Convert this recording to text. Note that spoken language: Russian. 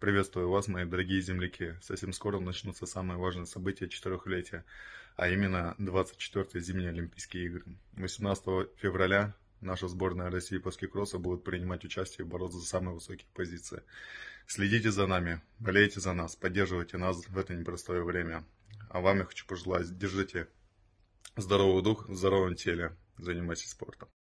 Приветствую вас, мои дорогие земляки. Совсем скоро начнутся самые важные события четырехлетия, а именно 24-е зимние Олимпийские игры. 18 февраля наша сборная России по скикроссу будет принимать участие в бороться за самые высокие позиции. Следите за нами, болейте за нас, поддерживайте нас в это непростое время. А вам я хочу пожелать, держите здоровый дух в здоровом теле, занимайтесь спортом.